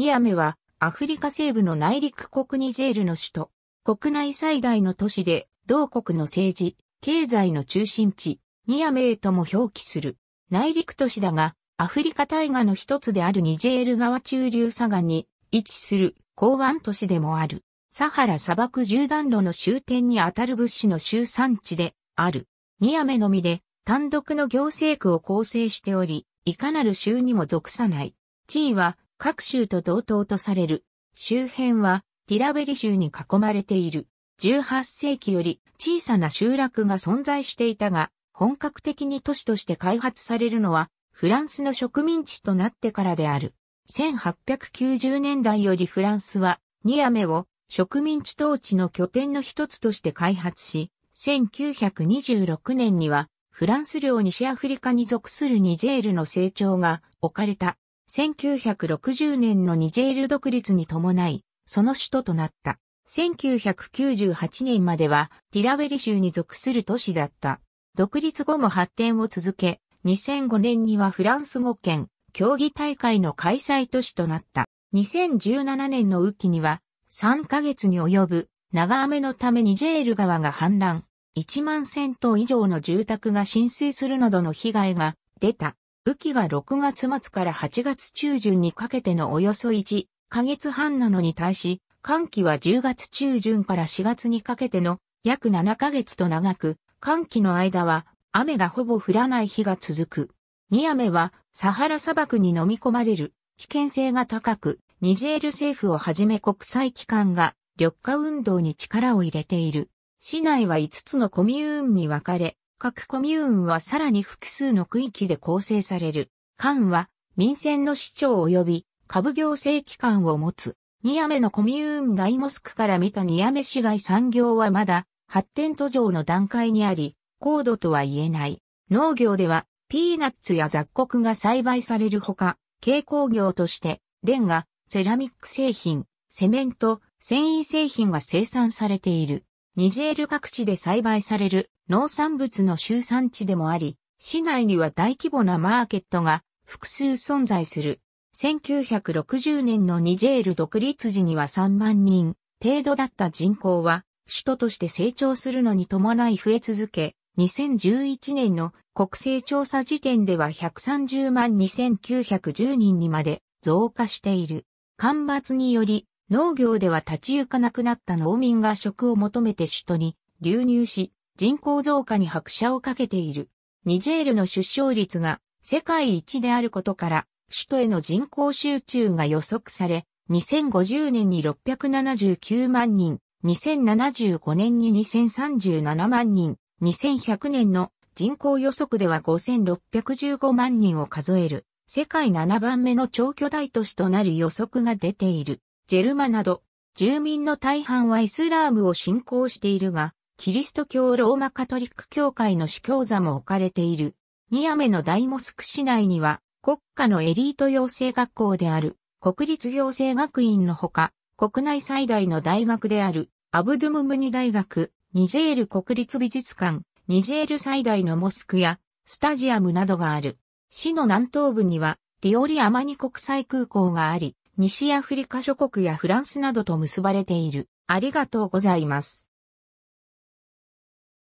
ニアメはアフリカ西部の内陸国ニジェールの首都、国内最大の都市で同国の政治、経済の中心地、ニアメへとも表記する。内陸都市だが、アフリカ大河の一つであるニジェール川中流砂岩に位置する港湾都市でもある。サハラ砂漠縦断路の終点にあたる物資の集産地である。ニアメのみで単独の行政区を構成しており、いかなる州にも属さない。地位は各州と同等とされる。周辺はティラベリ州に囲まれている。18世紀より小さな集落が存在していたが、本格的に都市として開発されるのは、フランスの植民地となってからである。1890年代よりフランスは、ニアメを植民地統治の拠点の一つとして開発し、1926年には、フランス領西アフリカに属するニジェールの成長が置かれた1960年のニジェール独立に伴い、その首都となった。1998年まではティラベリ州に属する都市だった。独立後も発展を続け、2005年にはフランス語圏競技大会の開催都市となった。2017年の雨季には3ヶ月に及ぶ長雨のためにジェール川が氾濫。1万千棟以上の住宅が浸水するなどの被害が出た。雨季が6月末から8月中旬にかけてのおよそ1ヶ月半なのに対し、寒季は10月中旬から4月にかけての約7ヶ月と長く、寒季の間は雨がほぼ降らない日が続く。ニアメはサハラ砂漠に飲み込まれる危険性が高く、ニジェール政府をはじめ国際機関が緑化運動に力を入れている。市内は5つのコミューンに分かれ、各コミューンはさらに複数の区域で構成される。間は民選の市長及び下部行政機関を持つ。ニアメのコミューン大モスクから見たニアメ市街産業はまだ発展途上の段階にあり、高度とは言えない。農業ではピーナッツや雑穀が栽培されるほか、軽工業としてレンガ、セラミック製品、セメント、繊維製品が生産されている。ニジェール各地で栽培される農産物の集産地でもあり、市内には大規模なマーケットが複数存在する。1960年のニジェール独立時には3万人程度だった人口は、首都として成長するのに伴い増え続け、2011年の国勢調査時点では130万2910人にまで増加している。干ばつにより農業では立ち行かなくなった農民が職を求めて首都に流入し、人口増加に拍車をかけている。ニジェールの出生率が世界一であることから、首都への人口集中が予測され、2050年に679万人、2075年に2037万人、2100年の人口予測では5615万人を数える、世界7番目の超巨大都市となる予測が出ている。ジェルマなど、住民の大半はイスラームを信仰しているが、キリスト教ローマカトリック教会の司教座も置かれている。ニアメの大モスク市内には、国家のエリート養成学校である、国立行政学院のほか、国内最大の大学である、アブドゥムムニ大学、ニジェール国立美術館、ニジェール最大のモスクや、スタジアムなどがある。市の南東部には、ティオリアマニ国際空港があり、西アフリカ諸国やフランスなどと結ばれている。ありがとうございます。